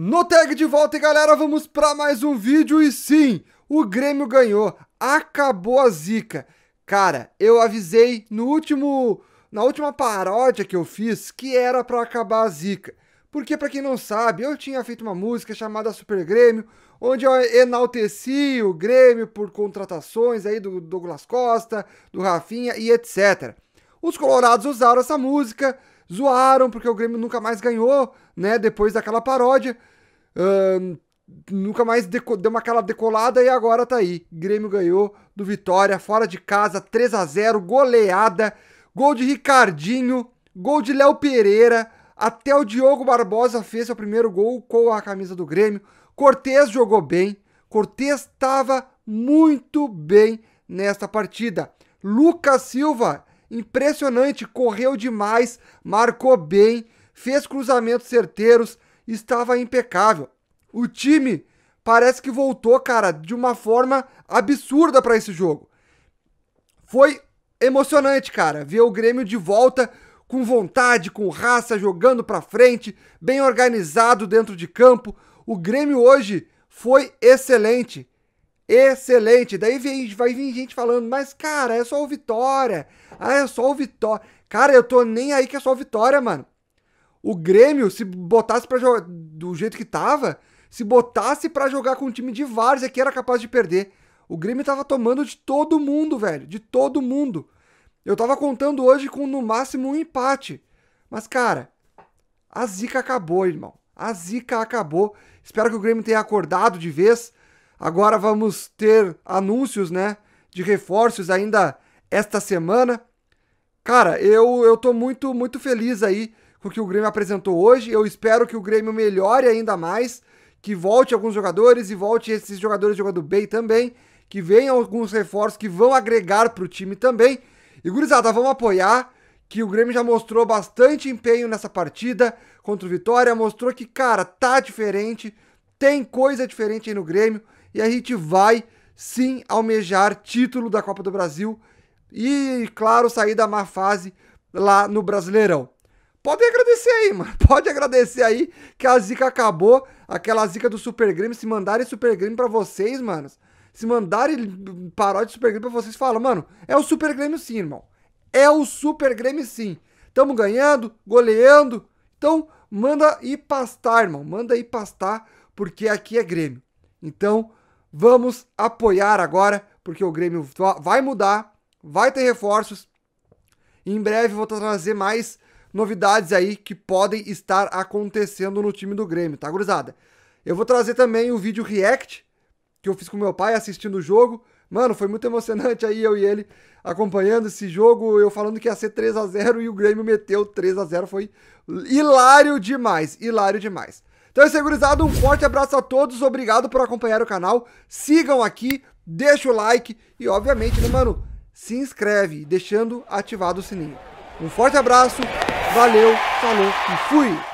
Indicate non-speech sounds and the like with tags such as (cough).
No tag de volta, galera, vamos para mais um vídeo e sim, o Grêmio ganhou, acabou a zica. Cara, eu avisei no último, na última paródia que eu fiz que era para acabar a zica. Porque para quem não sabe, eu tinha feito uma música chamada Super Grêmio, onde eu enalteci o Grêmio por contratações aí do Douglas Costa, do Rafinha e etc. Os colorados usaram essa música zoaram porque o Grêmio nunca mais ganhou, né? Depois daquela paródia. Uh, nunca mais deu uma aquela decolada e agora tá aí. Grêmio ganhou do Vitória, fora de casa, 3 a 0 goleada. Gol de Ricardinho, gol de Léo Pereira. Até o Diogo Barbosa fez o primeiro gol com a camisa do Grêmio. Cortez jogou bem. Cortez estava muito bem nesta partida. Lucas Silva impressionante, correu demais, marcou bem, fez cruzamentos certeiros, estava impecável. O time parece que voltou, cara, de uma forma absurda para esse jogo. Foi emocionante, cara, ver o Grêmio de volta com vontade, com raça, jogando para frente, bem organizado dentro de campo. O Grêmio hoje foi excelente. Excelente. Daí vem, vai vir gente falando, mas cara, é só o Vitória. Ah, é só o Vitória. Cara, eu tô nem aí que é só o Vitória, mano. O Grêmio, se botasse para jogar do jeito que tava, se botasse para jogar com um time de várzea que era capaz de perder. O Grêmio tava tomando de todo mundo, velho. De todo mundo. Eu tava contando hoje com no máximo um empate. Mas, cara, a zica acabou, irmão. A zica acabou. Espero que o Grêmio tenha acordado de vez. Agora vamos ter anúncios, né, de reforços ainda esta semana. Cara, eu eu tô muito muito feliz aí com o que o Grêmio apresentou hoje. Eu espero que o Grêmio melhore ainda mais, que volte alguns jogadores e volte esses jogadores jogando bem também, que venham alguns reforços que vão agregar para o time também. E gurizada, vamos apoiar que o Grêmio já mostrou bastante empenho nessa partida contra o Vitória, mostrou que, cara, tá diferente, tem coisa diferente aí no Grêmio e a gente vai sim almejar título da Copa do Brasil e, claro, sair da má fase lá no Brasileirão. pode agradecer aí, (laughs) mano. Pode agradecer aí que a zica acabou, aquela zica do Super Grêmio. Se mandarem Super Grêmio pra vocês, mano Se mandarem paródia de Super Grêmio pra vocês, fala, mano, é o Super Grêmio sim, irmão. É o Super Grêmio sim. Tamo ganhando, goleando. Então, manda ir pastar, irmão. Manda ir pastar, porque aqui é Grêmio. Então, Vamos apoiar agora, porque o Grêmio vai mudar, vai ter reforços. Em breve vou trazer mais novidades aí que podem estar acontecendo no time do Grêmio, tá, gurizada? Eu vou trazer também o vídeo react que eu fiz com meu pai assistindo o jogo. Mano, foi muito emocionante aí eu e ele acompanhando esse jogo, eu falando que ia ser 3 a 0 e o Grêmio meteu 3 a 0, foi hilário demais, hilário demais. Então é Um forte abraço a todos. Obrigado por acompanhar o canal. Sigam aqui, deixa o like e, obviamente, né, mano, se inscreve, deixando ativado o sininho. Um forte abraço, valeu, falou e fui!